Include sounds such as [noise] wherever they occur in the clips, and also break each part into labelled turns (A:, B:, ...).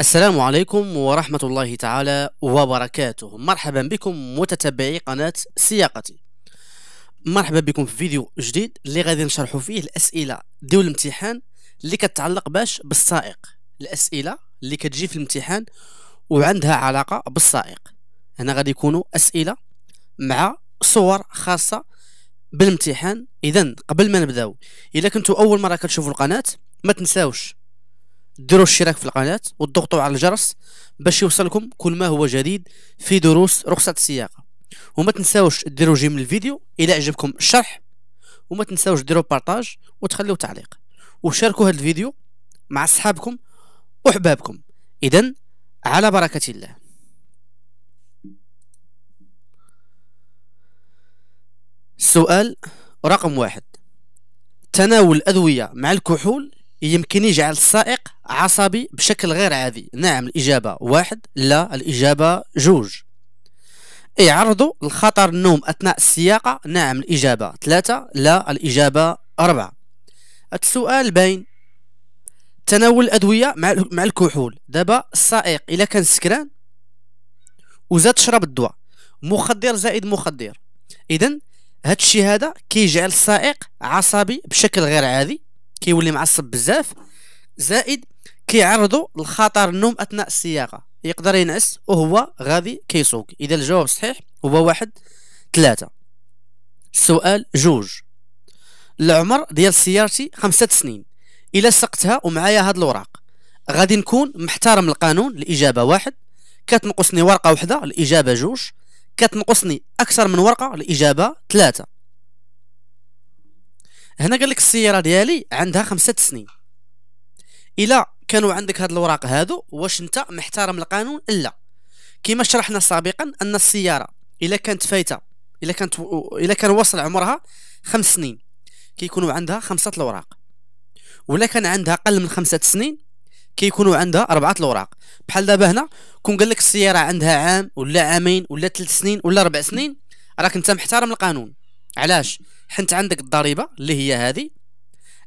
A: السلام عليكم ورحمة الله تعالى وبركاته مرحبا بكم متتبعي قناة سياقتي مرحبا بكم في فيديو جديد اللي غادي نشرحوا فيه الأسئلة ديال الامتحان اللي كتعلق باش بالسائق الأسئلة اللي كتجي في الامتحان وعندها علاقة بالسائق هنا غادي يكونوا أسئلة مع صور خاصة بالامتحان إذا قبل ما نبداو إذا كنتوا أول مرة كتشوفوا القناة ما تنساوش ديروا الاشتراك في القناة وضغطوا على الجرس باش يوصلكم كل ما هو جديد في دروس رخصة السياقة وما تنساوش ديروا جيم الفيديو إلى عجبكم الشرح وما تنساوش ديروا بارتاج وتخليو تعليق وشاركوا هذا الفيديو مع أصحابكم وحبابكم إذا على بركة الله السؤال رقم واحد تناول الأدوية مع الكحول يمكن يجعل السائق عصبي بشكل غير عادي نعم الإجابة واحد لا الإجابة جوج يعرضوا لخطر النوم أثناء السياقة نعم الإجابة ثلاثة لا الإجابة أربعة السؤال باين تناول الأدوية مع الكحول دابا السائق إلا كان سكران وزاد شرب الدواء مخدر زائد مخدر إذا هاد الشيء هذا كيجعل السائق عصبي بشكل غير عادي كيولي معصب بزاف زائد كيعرضو لخطر النوم اثناء السياقه يقدر ينعس وهو غادي كيسوق اذا الجواب صحيح هو واحد ثلاثة السؤال جوج العمر ديال سيارتي خمسة سنين الا سقتها ومعايا هاد الوراق غادي نكون محترم القانون الاجابه واحد كتنقصني ورقه وحده الاجابه جوج كتنقصني اكثر من ورقه الاجابه ثلاثة هنا قال لك السياره ديالي عندها خمسة سنين الا كانوا عندك هاد الوراق هادو واش انت محترم القانون لا كما شرحنا سابقا ان السياره الا كانت فايته الا كانت الا كان وصل عمرها خمس سنين كيكونوا عندها خمسه الوراق ولا كان عندها اقل من خمسة سنين كيكونوا عندها اربعه الوراق بحال دابا هنا كون قال لك السياره عندها عام ولا عامين ولا ثلاث سنين ولا ربع سنين راك انت محترم القانون علاش حنت عندك الضريبه اللي هي هذه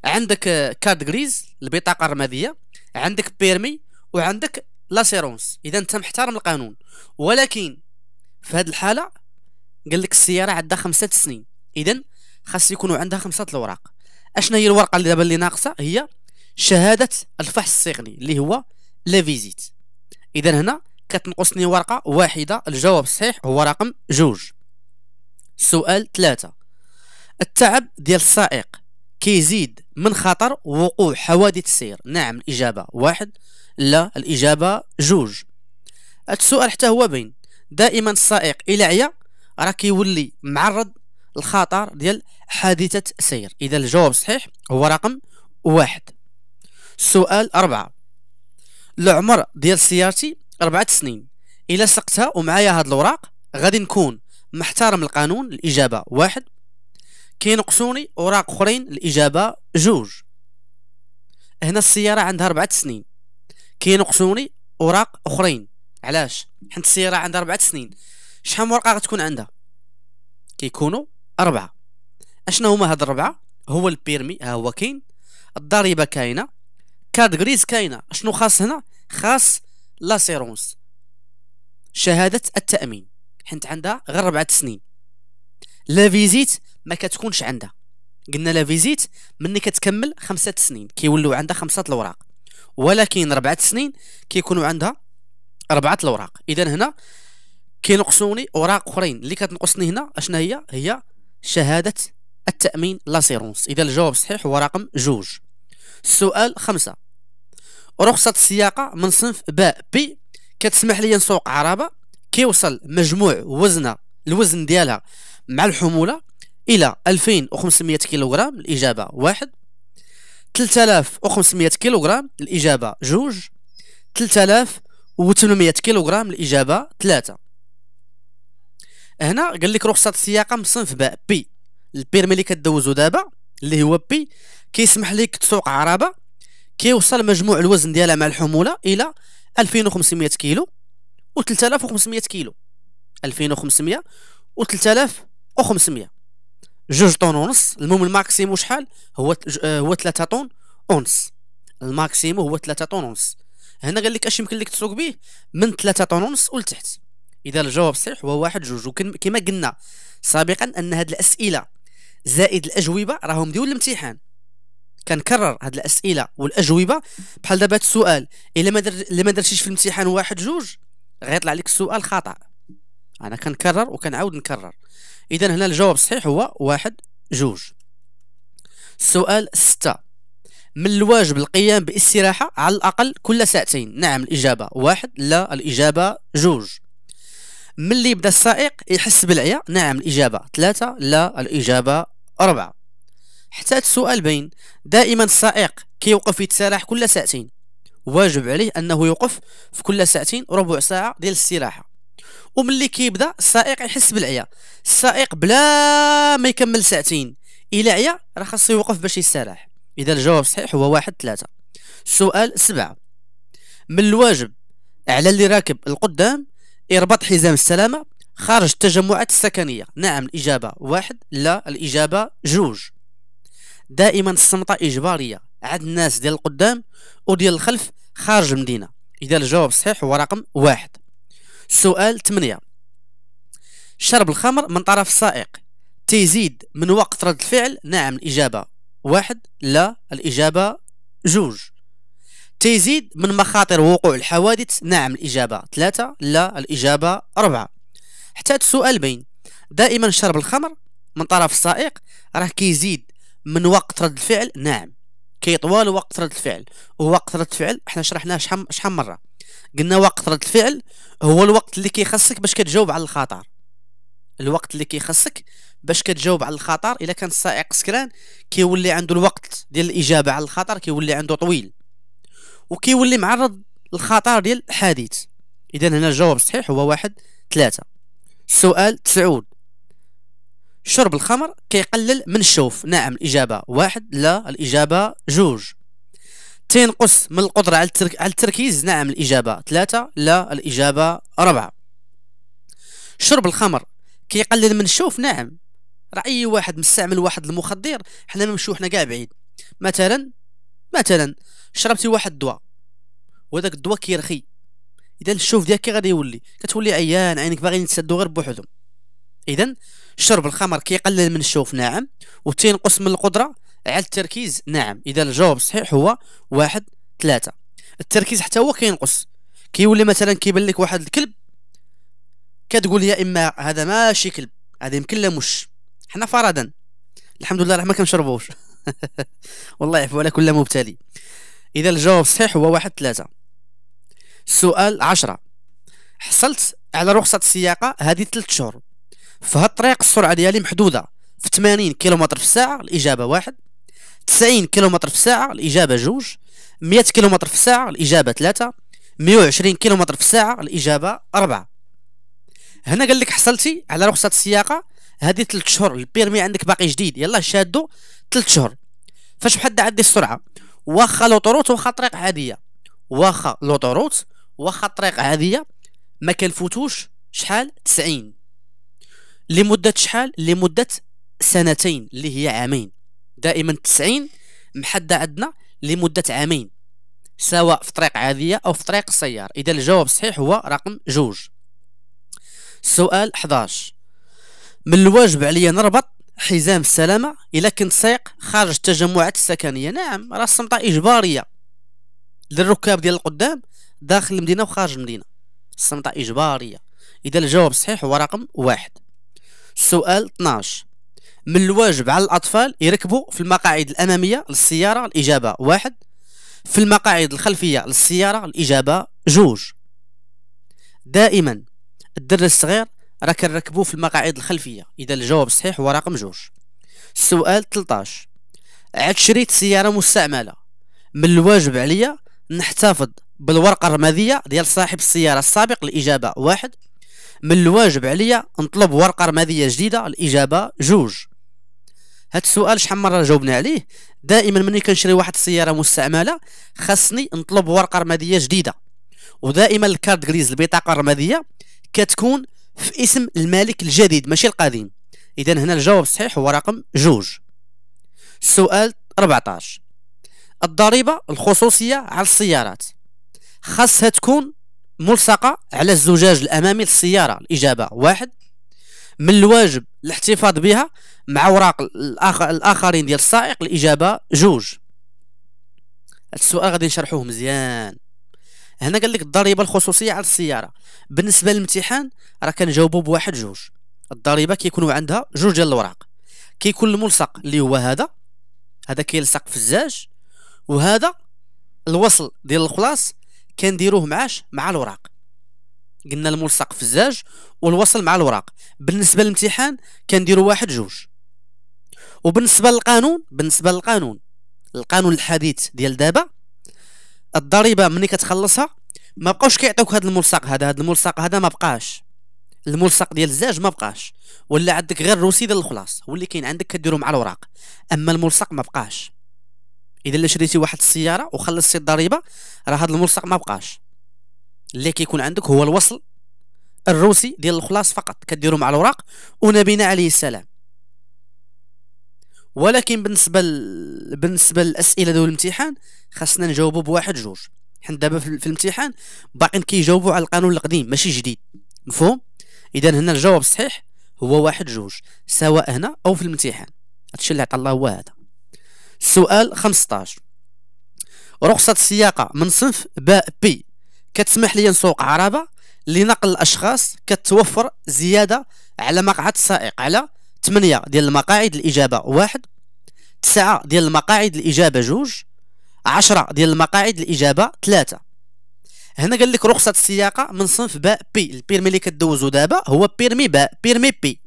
A: عندك كارد آه، غريز البطاقه الرماديه عندك بيرمي وعندك لاسيرونس اذا انت محترم القانون ولكن في هذه الحاله قال لك السياره عندها خمسة سنين اذا خاص يكونوا عندها خمسة الاوراق اشنا هي الورقه اللي دابا اللي ناقصه هي شهاده الفحص السيغني اللي هو لا فيزيت اذا هنا كتنقصني ورقه واحده الجواب الصحيح هو رقم جوج سؤال ثلاثة التعب ديال السائق كيزيد من خطر وقوع حوادث السير نعم الإجابة واحد لا الإجابة جوج هاد السؤال حتى هو بين دائما السائق إلى عيا راه كيولي معرض الخطر ديال حادثة سير إذا الجواب صحيح هو رقم واحد سؤال أربعة العمر ديال سيارتي أربعة سنين إلا سقتها ومعايا هاد الوراق غادي نكون محترم القانون الإجابة واحد كينقصوني اوراق اخرين الاجابه جوج هنا السياره عندها ربعة سنين كينقصوني اوراق اخرين علاش حيت السياره عندها ربعة سنين شحال من ورقه غتكون عندها كيكونوا اربعه اشنا هما هاد الربعه هو البيرمي ها هو كاين الضريبه كاينه كاد غريز كاينه شنو خاص هنا خاص لاسيرونس شهاده التامين حنت عندها غير ربعة سنين لا فيزيت ما كتكونش عندها قلنا لا فيزيت ملي كتكمل خمسة سنين كيولوا عندها خمسة الأوراق ولكن ربعة سنين كيكونوا عندها ربعة الأوراق إذا هنا كينقصوني أوراق أخرين اللي كتنقصني هنا أشنا هي هي شهادة التأمين لاسيرونس إذا الجواب صحيح هو رقم جوج السؤال خمسة رخصة السياقة من صنف باء بي كتسمح لي نسوق عربة كيوصل مجموع وزنها الوزن ديالها مع الحمولة الى 2500 كيلوغرام الاجابه واحد 3500 كيلوغرام الاجابه جوج 3800 كيلوغرام الاجابه ثلاثة هنا قال لك رخصه السياقه مصنف باء بي البيرمي اللي كدوزو دابا اللي هو بي كيسمح لك تسوق عربه كيوصل مجموع الوزن ديالها مع الحموله الى 2500 كيلو و 3500 كيلو 2500 و 3500 جوج طون ونص المهم الماكسيمو شحال هو آه، هو 3 طون ونص الماكسيمو هو 3 طون ونص هنا قال لك اش يمكن لك تسوق به من 3 طون ونص ولتحت اذا الجواب صحيح هو واحد جوج وكما قلنا سابقا ان هاد الاسئله زائد الاجوبه راهم ديال الامتحان كنكرر هاد الاسئله والاجوبه بحال دابا هاد السؤال الا ما الا ما درتيش في الامتحان واحد جوج غيطلع لك السؤال خطا انا كنكرر وكنعاود نكرر إذا هنا الجواب الصحيح هو واحد جوج السؤال ستة من الواجب القيام باستراحة على الأقل كل ساعتين نعم الإجابة واحد لا الإجابة جوج من اللي يبدا السائق يحس بالعيا نعم الإجابة ثلاثة لا الإجابة أربعة حتى السؤال بين دائما السائق كيوقف يتسارح كل ساعتين واجب عليه أنه يوقف في كل ساعتين ربع ساعة ديال الاستراحة وملي كيبدا السائق يحس بالعيا السائق بلا ما يكمل ساعتين الى عيا راه خاصو يوقف باش يستراح اذا الجواب صحيح هو واحد ثلاثة السؤال سبعة من الواجب على اللي راكب القدام يربط حزام السلامة خارج التجمعات السكنية نعم الإجابة واحد لا الإجابة جوج دائما الصمتة إجبارية عند الناس ديال القدام وديال الخلف خارج المدينة إذا الجواب صحيح هو رقم واحد السؤال 8 شرب الخمر من طرف السائق تزيد من وقت رد الفعل نعم الإجابة واحد لا الإجابة جوج تزيد من مخاطر وقوع الحوادث نعم الإجابة ثلاثة لا الإجابة أربعة حتى السؤال بين دائما شرب الخمر من طرف السائق راه كيزيد من وقت رد الفعل نعم كيطوال وقت رد الفعل ووقت رد الفعل احنا شرحناه شحال شحال مره قلنا وقت رد الفعل هو الوقت اللي كيخصك باش كتجاوب على الخطر الوقت اللي كيخصك باش كتجاوب على الخطر الا كان السائق سكران كيولي عنده الوقت ديال الاجابه على الخطر كيولي عنده طويل وكيولي معرض للخطر ديال الحادث اذا هنا الجواب الصحيح هو واحد ثلاثة السؤال تسعود شرب الخمر كيقلل من الشوف نعم الإجابة واحد لا الإجابة جوج تنقص من القدرة على, التركيز نعم الإجابة ثلاثة لا الإجابة أربعة شرب الخمر كيقلل من الشوف نعم راه أي واحد مستعمل واحد المخدر حنا نمشيو حنا كاع بعيد مثلا مثلا شربتي واحد الدواء وهذاك الدواء كيرخي اذا الشوف ديالك كي غادي يولي كتولي عيان عينك باغيين تسدو غير بوحدهم اذا شرب الخمر كيقلل من الشوف نعم وتينقص من القدره على التركيز نعم اذا الجواب صحيح هو واحد ثلاثة التركيز حتى هو كينقص كيولي مثلا كيبان لك واحد الكلب كتقول يا اما هذا ماشي كلب هذا يمكن لا مش حنا فرضا الحمد لله راه ما كنشربوش [laughs] والله يعفو على كل مبتلي اذا الجواب صحيح هو واحد ثلاثة السؤال عشرة حصلت على رخصة السياقة هذه ثلاث شهور فهاد الطريق السرعة ديالي محدودة في 80 كيلومتر في الساعة الإجابة واحد 90 كيلومتر في الساعة الإجابة جوج 100 كيلومتر في الساعة الإجابة ثلاثة 120 كيلومتر في الساعة الإجابة أربعة هنا قال لك حصلتي على رخصة السياقة هذه ثلاث شهور البيرمي عندك باقي جديد يلا شادو ثلاث شهور فاش بحد عندي السرعة واخا لوطوروت واخا طريق عادية واخا لوطوروت واخا طريق عادية ما كنفوتوش شحال 90 لمدة شحال لمدة سنتين اللي هي عامين دائما 90 محدة عندنا لمده عامين سواء في طريق عاديه او في طريق السيارة اذا الجواب صحيح هو رقم جوج سؤال 11 من الواجب عليا نربط حزام السلامه الا كنت سايق خارج التجمعات السكنيه نعم راه السمطه اجباريه للركاب ديال القدام داخل المدينه وخارج المدينه السمطه اجباريه اذا الجواب صحيح هو رقم واحد سؤال 12 من الواجب على الأطفال يركبوا في المقاعد الأمامية للسيارة الإجابة واحد في المقاعد الخلفية للسيارة الإجابة جوج دائما الدر الصغير راه كنركبوه في المقاعد الخلفية إذا الجواب الصحيح هو رقم جوج السؤال 13 عاد شريت سيارة مستعملة من الواجب عليا نحتفظ بالورقة الرمادية ديال صاحب السيارة السابق الإجابة واحد من الواجب عليا نطلب ورقة رمادية جديدة الإجابة جوج هاد السؤال شحال مره جاوبنا عليه دائما ملي كنشري واحد السياره مستعمله خاصني نطلب ورقه رماديه جديده ودائما الكارد غريز البطاقه الرماديه كتكون في اسم المالك الجديد ماشي القديم اذا هنا الجواب الصحيح هو رقم جوج السؤال 14 الضريبه الخصوصيه على السيارات خاصها تكون ملصقه على الزجاج الامامي للسياره الاجابه واحد من الواجب الاحتفاظ بها مع اوراق الآخر الاخرين ديال السائق الاجابه جوج السؤال غادي نشرحوه مزيان هنا قال لك الضريبه الخصوصيه على السياره بالنسبه للامتحان راه كنجاوبوا بواحد جوج الضريبه كيكونوا عندها جوج ديال الاوراق كيكون الملصق اللي هو هذا هذا كيلصق في الزاج وهذا الوصل ديال الخلاص كنديروه معاش مع الوراق قلنا الملصق في الزاج والوصل مع الوراق بالنسبه للامتحان كنديروا واحد جوج وبالنسبه للقانون بالنسبه للقانون القانون الحديث ديال دابا الضريبه ملي كتخلصها ما بقاوش كيعطيوك هذا الملصق هذا هذا الملصق هذا ما بقاش الملصق ديال الزاج ما بقاش ولا عندك غير الرصيد ديال الخلاص واللي كاين عندك كديرو مع الوراق اما الملصق ما بقاش اذا شريتي واحد السياره وخلصتي الضريبه راه هذا الملصق ما بقاش اللي كيكون عندك هو الوصل الروسي ديال الخلاص فقط كديرو مع الوراق ونبينا عليه السلام ولكن بالنسبه ل... بالنسبه للاسئله ديال الامتحان خاصنا نجاوبو بواحد جوج حنا دابا في الامتحان باقيين كيجاوبوا على القانون القديم ماشي جديد مفهوم اذا هنا الجواب الصحيح هو واحد جوج سواء هنا او في الامتحان هادشي اللي عطى الله هو هذا السؤال 15 رخصة السياقة من صنف باء بي كتسمح لي نسوق عربه لنقل الاشخاص كتوفر زياده على مقعد السائق على 8 ديال المقاعد الاجابه واحد 9 ديال المقاعد الاجابه جوج 10 ديال المقاعد الاجابه ثلاثة هنا قال لك رخصه السياقه من صنف باء بي البيرمي اللي كدوزو دابا هو بيرمي باء بيرمي بي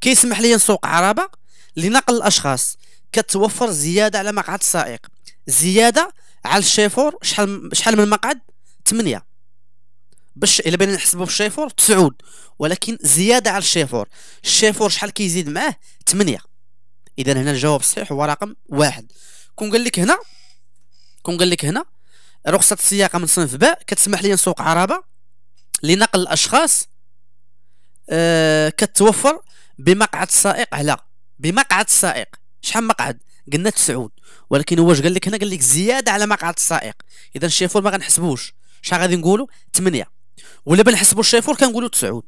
A: كيسمح لي نسوق عربه لنقل الاشخاص كتوفر زياده على مقعد السائق زياده على الشيفور شحال شحال من مقعد 8 باش الا بغينا نحسبو بالشيفور 9 ولكن زياده على الشيفور الشيفور شحال كيزيد معاه 8 اذا هنا الجواب الصحيح هو رقم واحد كون قال لك هنا كون قال لك هنا رخصه السياقه من صنف باء كتسمح لي نسوق عربه لنقل الاشخاص آه كتوفر بمقعد السائق على بمقعد السائق شحال مقعد قلنا تسعود ولكن هو واش قال لك هنا قال لك زياده على مقعد السائق اذا الشيفور ما غنحسبوش شحال غادي نقولوا 8 ولا بنحسبوا الشيفور كنقولوا 9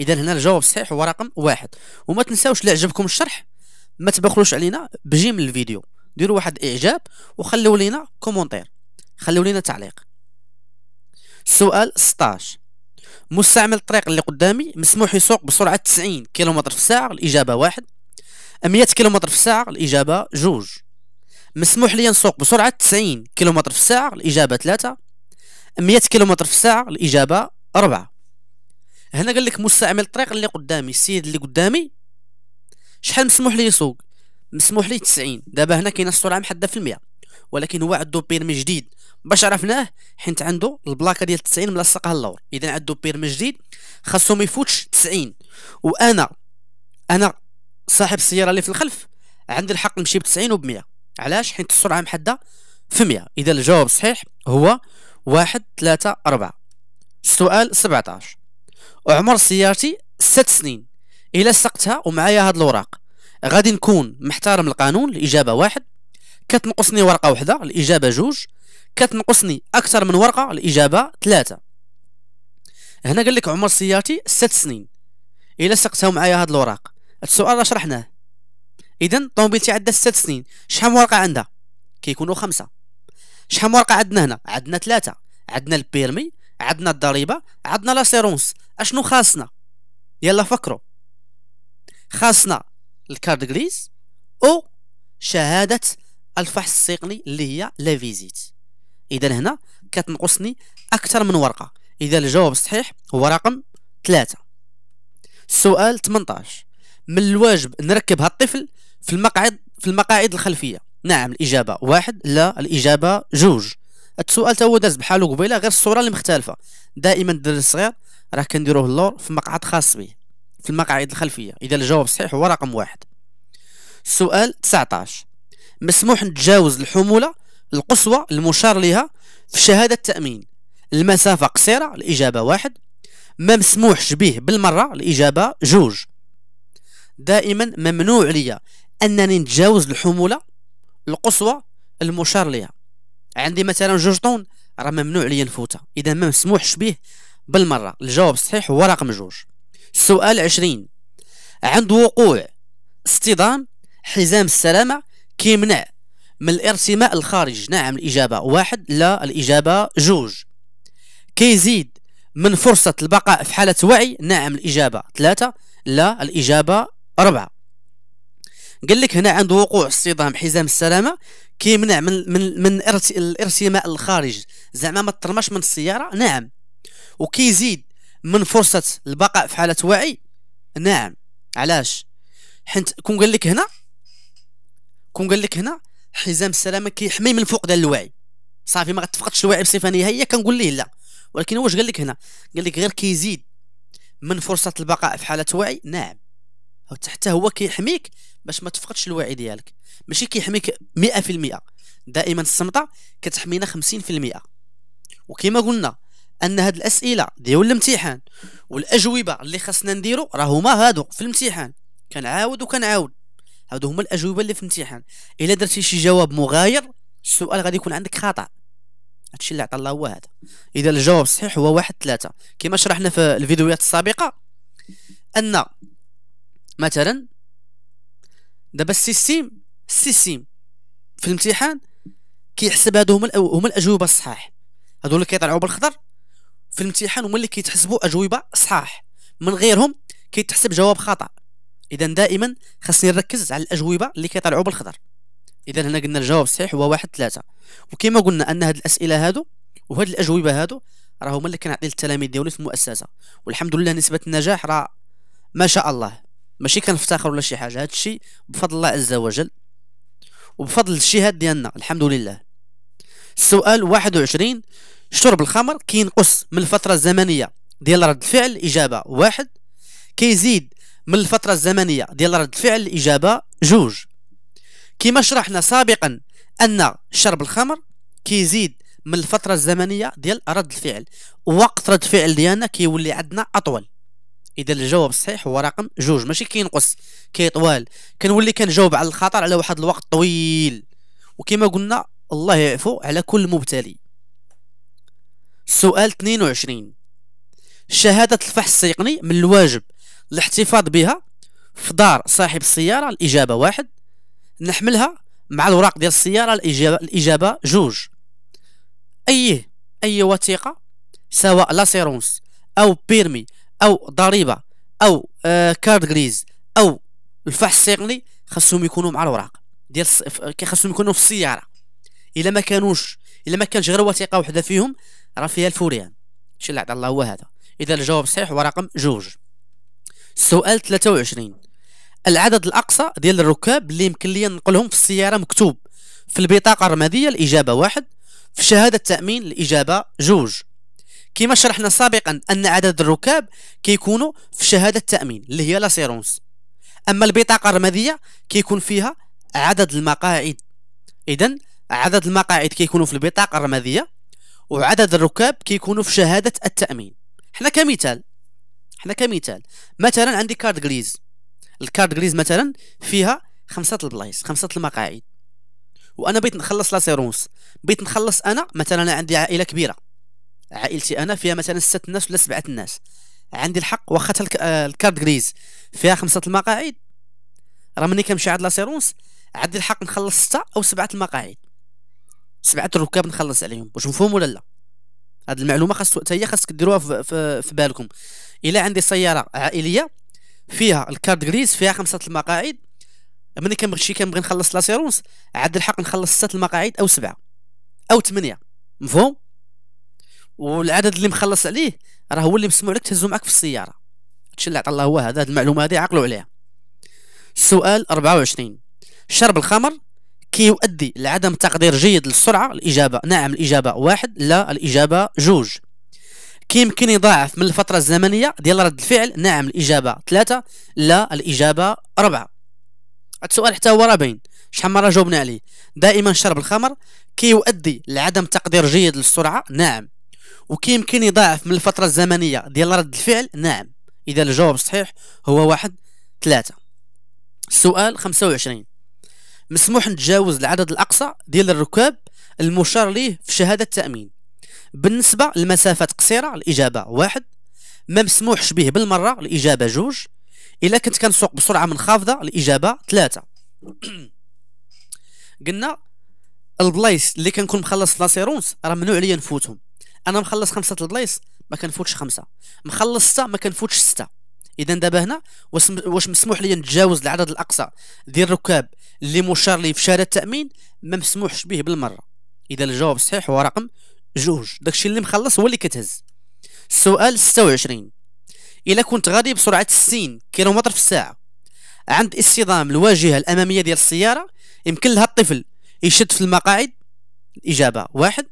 A: اذا هنا الجواب الصحيح هو رقم واحد وما تنساوش لا عجبكم الشرح ما تبخلوش علينا بجيم الفيديو ديروا واحد اعجاب وخليو لينا كومونتير خليو لينا تعليق سؤال 16 مستعمل الطريق اللي قدامي مسموح يسوق بسرعه 90 كيلومتر في الساعه الاجابه واحد 100 كيلومتر في الساعه الاجابه جوج مسموح لي نسوق بسرعه 90 كيلومتر في الساعه الاجابه ثلاثة 100 كيلومتر في الساعه الاجابه أربعة هنا قال لك مستعمل الطريق اللي قدامي السيد اللي قدامي شحال مسموح ليه يسوق مسموح لي 90 دابا هنا كاينه السرعه محدده في المية ولكن هو عنده بيرمي جديد باش عرفناه حيت عنده البلاكه ديال 90 ملصقها اللور اذا عنده بيرمي جديد خاصو ما يفوتش 90 وانا انا صاحب السياره اللي في الخلف عندي الحق نمشي ب 90 وب 100 علاش حيت السرعه محدده في 100 اذا الجواب صحيح هو واحد ثلاثة أربعة السؤال 17 عمر سيارتي ست سنين إلا سقتها ومعايا هاد الوراق غادي نكون محترم القانون الإجابة واحد كتنقصني ورقة وحدة الإجابة جوج كتنقصني أكثر من ورقة الإجابة ثلاثة هنا قال لك عمر سيارتي ست سنين إلا سقتها ومعايا هاد الوراق السؤال راه شرحناه إذا طوموبيلتي عندها ست سنين شحال ورقة عندها كيكونوا خمسة شحال ورقه عندنا هنا عندنا ثلاثه عندنا البيرمي عندنا الضريبه عندنا لاسيرونس اشنو خاصنا يلا فكروا خاصنا الكارد غريز او شهاده الفحص السيقني اللي هي لا فيزيت اذا هنا كتنقصني اكثر من ورقه اذا الجواب الصحيح هو رقم ثلاثة السؤال 18 من الواجب نركب هالطفل في المقعد في المقاعد الخلفيه نعم الإجابة واحد لا الإجابة جوج السؤال تا هو داز بحالو قبيله غير الصورة اللي مختلفة دائما الدر الصغير راه كنديروه اللور في مقعد خاص به في المقاعد الخلفية إذا الجواب صحيح هو رقم واحد السؤال 19 مسموح نتجاوز الحمولة القصوى المشار لها في شهادة التأمين المسافة قصيرة الإجابة واحد ما مسموحش به بالمرة الإجابة جوج دائما ممنوع ليا أنني نتجاوز الحمولة القصوى المشار ليها عندي مثلا جوج طون راه ممنوع ليا نفوتها اذا ما مسموحش به بالمره الجواب الصحيح هو رقم جوج السؤال عشرين عند وقوع اصطدام حزام السلامه كيمنع من الارتماء الخارج نعم الاجابه واحد لا الاجابه جوج كيزيد من فرصه البقاء في حاله وعي نعم الاجابه ثلاثه لا الاجابه أربعة قال لك هنا عند وقوع الصدام حزام السلامه كيمنع من من من الارتماء الخارج زعما ما تطرمش من السياره نعم وكيزيد من فرصه البقاء في حاله وعي نعم علاش حنت كون قال لك هنا كون قال لك هنا حزام السلامه كيحمي من فقدان الوعي صافي ما غتفقدش الوعي بصفه نهائيه كنقول ليه لا ولكن واش قال لك هنا قال لك غير كيزيد من فرصه البقاء في حاله وعي نعم حتى هو كيحميك باش ما تفقدش الوعي ديالك ماشي كيحميك 100% دائما الصمتة كتحمينا 50% وكما قلنا ان هاد الاسئله ديال الامتحان والاجوبه اللي خاصنا نديرو راه هما هادو في الامتحان كنعاود وكنعاود هادو هما الاجوبه اللي في الامتحان الا درتي شي جواب مغاير السؤال غادي يكون عندك خطا هادشي اللي عطى الله هو هذا اذا الجواب صحيح هو واحد ثلاثة كما شرحنا في الفيديوهات السابقه ان مثلا دابا السيستيم السيستيم في الامتحان كيحسب هادو هما هما الاجوبه الصحاح هادو اللي كيطلعوا بالخضر في الامتحان هما اللي كيتحسبوا اجوبه صحاح من غيرهم كيتحسب جواب خطا اذا دائما خاصني نركز على الاجوبه اللي كيطلعوا بالخضر اذا هنا قلنا الجواب الصحيح هو واحد ثلاثة وكما قلنا ان هاد الاسئله هادو وهاد الاجوبه هادو راه هما اللي كنعطي للتلاميذ ديالي في المؤسسه والحمد لله نسبه النجاح راه ما شاء الله ماشي كنفتخر ولا شي حاجه هادشي بفضل الله عز وجل وبفضل الشهاد ديالنا الحمد لله السؤال 21 شرب الخمر كينقص من الفتره الزمنيه ديال رد الفعل اجابه واحد كيزيد من الفتره الزمنيه ديال رد الفعل اجابه جوج كما شرحنا سابقا ان شرب الخمر كيزيد من الفتره الزمنيه ديال رد الفعل وقت رد الفعل ديالنا كيولي عندنا اطول اذا الجواب الصحيح هو رقم جوج ماشي كينقص كيطوال كنولي كنجاوب على الخطر على واحد الوقت طويل وكما قلنا الله يعفو على كل مبتلي سؤال 22 شهادة الفحص السيقني من الواجب الاحتفاظ بها في دار صاحب السيارة الإجابة واحد نحملها مع الوراق ديال السيارة الإجابة الإجابة جوج أيه أي وثيقة سواء لاسيرونس أو بيرمي او ضريبه او آه، كارد غريز او الفحص السيقني خاصهم يكونوا مع الوراق ديال خاصهم يكونوا في السياره الا ما كانوش الا ما كانش غير وثيقه وحده فيهم راه فيها الفوريان شي اللي عطى الله هو هذا اذا الجواب صحيح هو رقم جوج السؤال 23 العدد الاقصى ديال الركاب اللي يمكن لي نقلهم في السياره مكتوب في البطاقه الرماديه الاجابه واحد في شهاده التامين الاجابه جوج كما شرحنا سابقا ان عدد الركاب كيكونوا في شهاده التامين اللي هي لاسيرونس اما البطاقه الرماديه كيكون فيها عدد المقاعد اذا عدد المقاعد كيكونوا في البطاقه الرماديه وعدد الركاب كيكونوا في شهاده التامين حنا كمثال حنا كمثال مثلا عندي كارد غريز الكارد غريز مثلا فيها خمسه البلايص خمسه المقاعد وانا بغيت نخلص لاسيرونس بغيت نخلص انا مثلا انا عندي عائله كبيره عائلتي انا فيها مثلا ست الناس ولا سبعه الناس عندي الحق واخا آه، الكارد غريز فيها خمسه المقاعد راه ملي كنمشي عند لاسيرونس عندي الحق نخلص سته او سبعه المقاعد سبعه الركاب نخلص عليهم واش مفهوم ولا لا هاد المعلومه خاص حتى هي خاصك ديروها في, في, في بالكم الا عندي سياره عائليه فيها الكارد غريز فيها خمسه المقاعد ملي كنمشي كنبغي نخلص لاسيرونس عندي الحق نخلص سته المقاعد او سبعه او ثمانيه مفهوم والعدد اللي مخلص عليه راه هو اللي مسموع لك تهزو معك في السياره هادشي اللي عطا الله هو هذا هاد المعلومه هذه عقلوا عليها السؤال 24 شرب الخمر كيؤدي لعدم تقدير جيد للسرعه الاجابه نعم الاجابه واحد لا الاجابه جوج كيمكن يضاعف من الفتره الزمنيه ديال رد الفعل نعم الاجابه ثلاثة لا الاجابه أربعة هاد السؤال حتى هو راه باين شحال مره جاوبنا عليه دائما شرب الخمر كيؤدي لعدم تقدير جيد للسرعه نعم وكيمكن يضاعف من الفتره الزمنيه ديال رد الفعل نعم اذا الجواب الصحيح هو واحد ثلاثة السؤال 25 مسموح نتجاوز العدد الاقصى ديال الركاب المشار ليه في شهاده التامين بالنسبه لمسافات قصيره الاجابه واحد ما مسموحش به بالمره الاجابه جوج الا كنت كنسوق بسرعه منخفضه الاجابه ثلاثة [clears throat] قلنا البلايص اللي كنكون مخلص لاسيرونس راه ممنوع عليا نفوتهم انا مخلص خمسه البلايص ما كنفوتش خمسه مخلص سته ما كنفوتش سته اذا دابا هنا واش مسموح لي نتجاوز العدد الاقصى ديال الركاب اللي مشار ليه في شهاده التامين ما مسموحش به بالمره اذا الجواب صحيح هو رقم جوج داكشي اللي مخلص هو اللي كتهز السؤال 26 الا كنت غادي بسرعه 60 كيلومتر في الساعه عند اصطدام الواجهه الاماميه ديال السياره يمكن لها الطفل يشد في المقاعد الاجابه واحد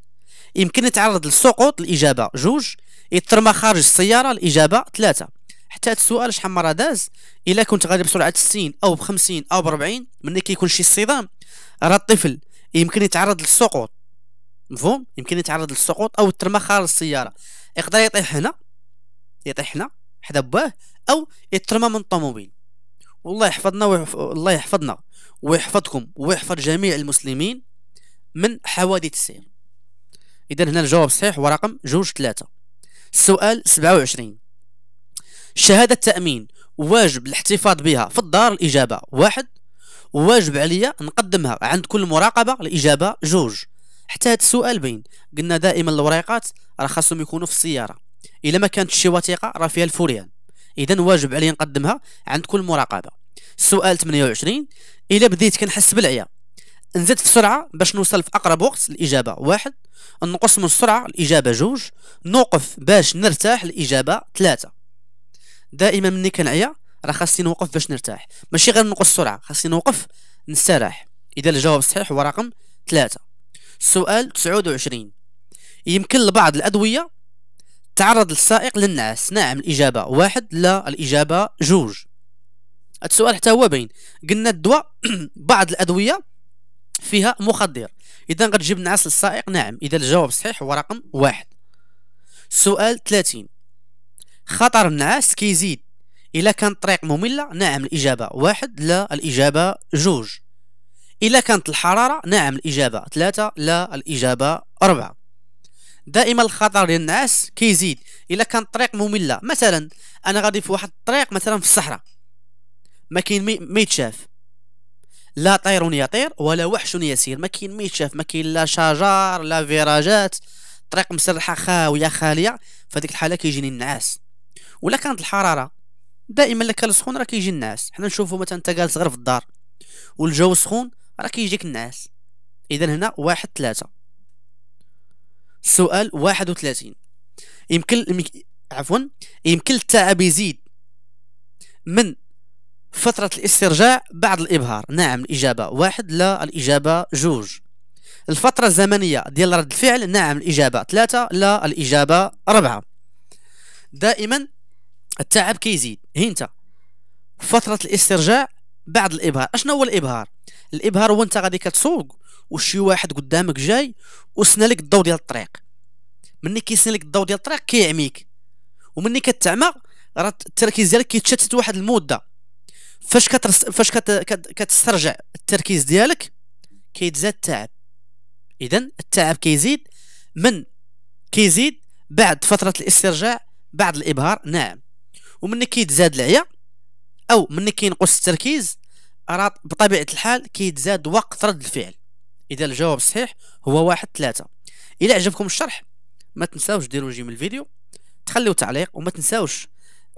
A: يمكن يتعرض للسقوط الاجابه جوج يترمى خارج السياره الاجابه ثلاثه حتى السؤال شحال مره داز الا كنت غادي بسرعه 60 او بخمسين او بربعين ملي كيكون شي صدام راه الطفل يمكن يتعرض للسقوط مفهوم يمكن يتعرض للسقوط او يترمى خارج السياره يقدر يطيح هنا يطيح هنا حدا باه او يترمى من الطوموبيل والله يحفظنا ويحف... الله يحفظنا ويحفظكم ويحفظ جميع المسلمين من حوادث السير إذا هنا الجواب صحيح هو رقم جوج ثلاثة السؤال سبعة وعشرين شهادة التأمين واجب الاحتفاظ بها في الدار الإجابة واحد واجب عليا نقدمها عند كل مراقبة الإجابة جوج حتى هذا السؤال بين قلنا دائما الوريقات راه خاصهم يكونوا في السيارة إلا ما كانت شي وثيقة راه فيها الفوريان إذا واجب عليا نقدمها عند كل مراقبة السؤال 28 إلا بديت كنحس بالعيا نزيد في السرعه باش نوصل في اقرب وقت الاجابه واحد نقص من السرعه الاجابه جوج نوقف باش نرتاح الاجابه ثلاثه دائما ملي كنعيا راه خاصني نوقف باش نرتاح ماشي غير نقص السرعه خاصني نوقف نستراح اذا الجواب صحيح هو رقم ثلاثة السؤال 29 يمكن لبعض الادويه تعرض السائق للنعاس نعم الاجابه واحد لا الاجابه جوج السؤال حتى هو باين قلنا الدواء [clears throat] بعض الادويه فيها مخدر اذا غتجيب نعاس للسائق نعم اذا الجواب صحيح هو رقم واحد سؤال 30 خطر النعاس كيزيد الا كان الطريق ممله نعم الاجابه واحد لا الاجابه جوج الا كانت الحراره نعم الاجابه ثلاثة لا الاجابه أربعة دائما الخطر ديال النعاس كيزيد الا كان الطريق ممله مثلا انا غادي في واحد الطريق مثلا في الصحراء ما كاين ما يتشاف لا طير يطير ولا وحش يسير ما كاين ما يتشاف ما كاين لا شجر لا فيراجات طريق مسرحه خاويه خاليه فديك الحاله كيجيني النعاس ولا كانت الحراره دائما لك السخون راه كيجي النعاس حنا نشوفو مثلا انت جالس غير في الدار والجو سخون راه كيجيك النعاس اذا هنا واحد ثلاثة سؤال واحد وثلاثين يمكن عفوا يمكن التعب يزيد من فترة الاسترجاع بعد الإبهار نعم الإجابة واحد لا الإجابة جوج الفترة الزمنية ديال رد الفعل نعم الإجابة ثلاثة لا الإجابة أربعة دائما التعب كيزيد هينتا فترة الاسترجاع بعد الإبهار أشنو هو الإبهار الإبهار هو أنت غادي كتسوق وشي واحد قدامك جاي وسنالك لك الضوء ديال الطريق ملي كيسنالك لك الضوء ديال الطريق كيعميك ومني كتعمى راه التركيز ديالك كيتشتت واحد المده فاش كترس فاش كت... كت... كتسترجع التركيز ديالك كيتزاد التعب اذا التعب كيزيد من كيزيد بعد فتره الاسترجاع بعد الابهار نعم ومن كيتزاد العيا او من كينقص التركيز راه بطبيعه الحال كيتزاد وقت رد الفعل اذا الجواب صحيح هو واحد ثلاثة الى عجبكم الشرح ما تنساوش ديروا جيم الفيديو تخليو تعليق وما تنساوش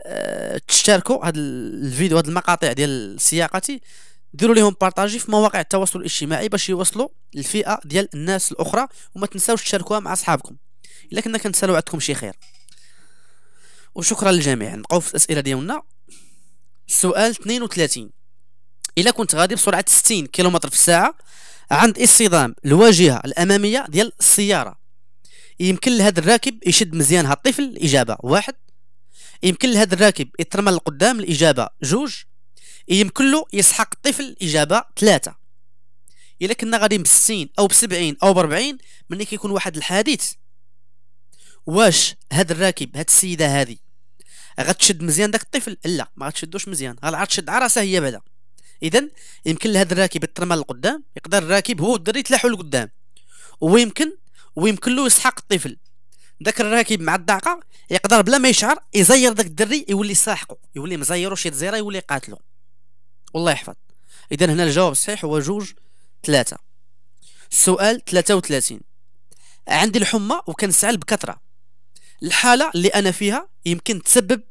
A: أه، تشاركوا هاد الفيديو هاد المقاطع ديال سياقتي ديروا لهم بارطاجي في مواقع التواصل الاجتماعي باش يوصلوا للفئه ديال الناس الاخرى وما تنساوش تشاركوها مع اصحابكم الا كنا كنسالوا عندكم شي خير وشكرا للجميع نبقاو في الاسئله ديالنا سؤال 32 الا كنت غادي بسرعه 60 كيلومتر في الساعه عند اصطدام الواجهه الاماميه ديال السياره يمكن لهذا الراكب يشد مزيان هاد الطفل الاجابه واحد يمكن لهذا الراكب يترمى لقدام الاجابه جوج يمكن له يسحق الطفل الاجابه ثلاثه الا كنا غاديين بستين او بسبعين او بربعين من ملي كيكون واحد الحادث واش هاد الراكب هاد السيده هادي غتشد مزيان داك الطفل لا ما غتشدوش مزيان غالعاد تشد على راسها هي بعدا اذا يمكن لهاد الراكب يترمى للقدام يقدر الراكب هو الدري تلاحو لقدام ويمكن ويمكن له يسحق الطفل داك الراكب مع الدعقه يقدر بلا ما يشعر يزير داك الدري يولي ساحقه يولي مزيرو شي تزيره يولي قاتلو والله يحفظ اذا هنا الجواب الصحيح هو جوج ثلاثة السؤال 33 عندي الحمى وكنسعل بكثرة الحالة اللي أنا فيها يمكن تسبب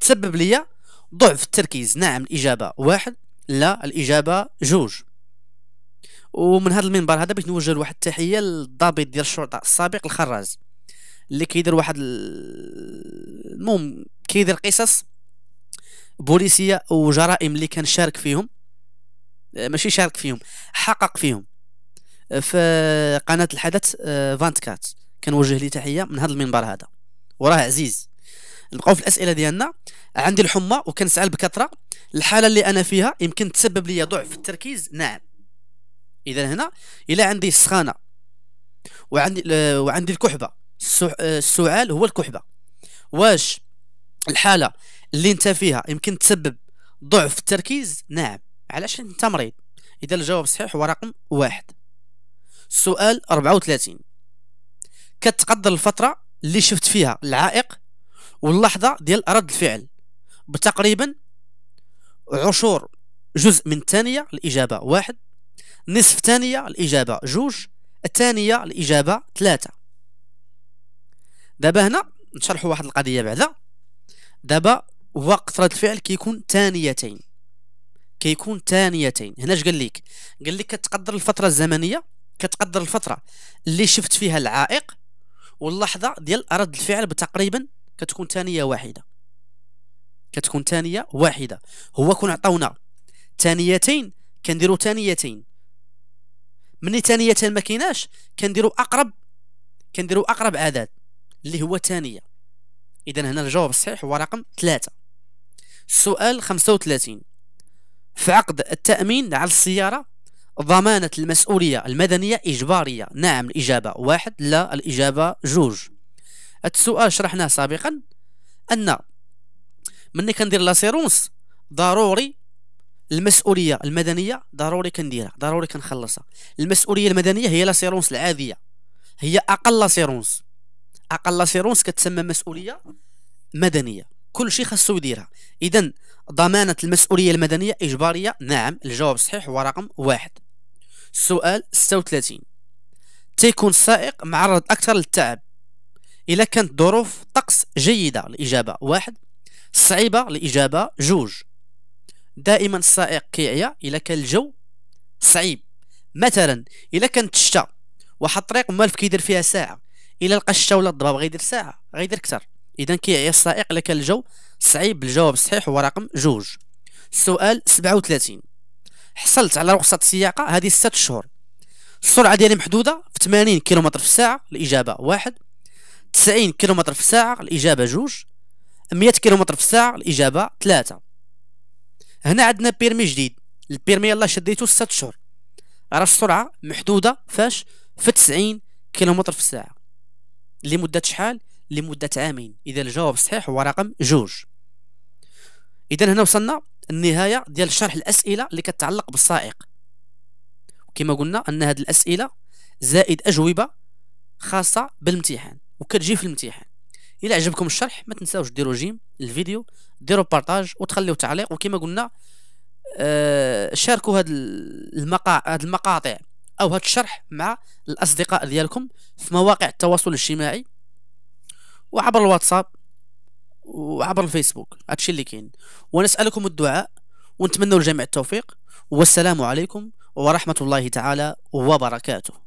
A: تسبب لي ضعف التركيز نعم الإجابة واحد لا الإجابة جوج ومن هذا المنبر هذا بغيت نوجه واحد التحية للضابط ديال الشرطة السابق الخراز اللي كيدير واحد المهم كيدير قصص بوليسيه وجرائم اللي كان شارك فيهم آه، ماشي شارك فيهم حقق فيهم آه، في قناه الحدث آه، فانت كات كنوجه ليه تحيه من هذا المنبر هذا وراه عزيز نبقاو في الاسئله ديالنا عندي الحمى وكنسعل بكثره الحاله اللي انا فيها يمكن تسبب لي ضعف في التركيز نعم اذا هنا الا عندي السخانه وعندي وعندي الكحبه السعال هو الكحبه واش الحاله اللي انت فيها يمكن تسبب ضعف التركيز نعم علاش انت مريض اذا الجواب صحيح هو رقم واحد سؤال 34 كتقدر الفتره اللي شفت فيها العائق واللحظه ديال رد الفعل بتقريبا عشور جزء من الثانيه الاجابه واحد نصف ثانيه الاجابه جوج الثانيه الاجابه ثلاثه دابا هنا نشرحوا واحد القضيه بعدا دابا وقت رد الفعل كيكون ثانيتين كيكون ثانيتين هنا اش قال لك قال لك كتقدر الفتره الزمنيه كتقدر الفتره اللي شفت فيها العائق واللحظه ديال رد الفعل بتقريبا كتكون ثانيه واحده كتكون ثانيه واحده هو كون عطاونا ثانيتين كنديروا ثانيتين مني ثانيتين ما كيناش كنديروا اقرب كنديروا اقرب عدد اللي هو ثانية إذا هنا الجواب الصحيح هو رقم ثلاثة السؤال 35 في عقد التأمين على السيارة ضمانة المسؤولية المدنية إجبارية نعم الإجابة واحد لا الإجابة جوج السؤال شرحناه سابقا أن ملي كندير لاسيرونس ضروري المسؤولية المدنية ضروري كنديرها ضروري كنخلصها المسؤولية المدنية هي لاسيرونس العادية هي أقل لاسيرونس اقل لاسيرونس كتسمى مسؤوليه مدنيه كل شيء خاصو يديرها اذا ضمانه المسؤوليه المدنيه اجباريه نعم الجواب صحيح هو رقم واحد السؤال 36 تيكون السائق معرض اكثر للتعب اذا كانت ظروف طقس جيده الاجابه واحد صعيبه الاجابه جوج دائما السائق كيعيا الا كان الجو صعيب مثلا الا كانت الشتاء واحد الطريق مالف كيدير فيها ساعه الا لقى الشتا ولا الضباب غيدير ساعه غيدير كثر اذا كيعيا السائق لك الجو صعيب الجواب الصحيح هو رقم جوج السؤال 37 حصلت على رخصه سياقه هذه ستة شهور السرعه ديالي محدوده في 80 كيلومتر في الساعه الاجابه واحد 90 كيلومتر في الساعه الاجابه جوج 100 كيلومتر في الساعه الاجابه ثلاثة هنا عندنا بيرمي جديد البيرمي يلاه شديتو ستة شهور راه السرعه محدوده فاش في 90 كيلومتر في الساعه لمده شحال لمده عامين اذا الجواب صحيح هو رقم جوج اذا هنا وصلنا النهايه ديال شرح الاسئله اللي كتعلق بالسائق كما قلنا ان هذه الاسئله زائد اجوبه خاصه بالامتحان وكتجي في الامتحان الى عجبكم الشرح ما تنساوش ديروا جيم الفيديو ديروا بارتاج وتخليو تعليق وكما قلنا آه، شاركوا هذه هاد المقاطع او هذا الشرح مع الاصدقاء ديالكم في مواقع التواصل الاجتماعي وعبر الواتساب وعبر الفيسبوك هادشي اللي كاين ونسالكم الدعاء ونتمنى للجميع التوفيق والسلام عليكم ورحمه الله تعالى وبركاته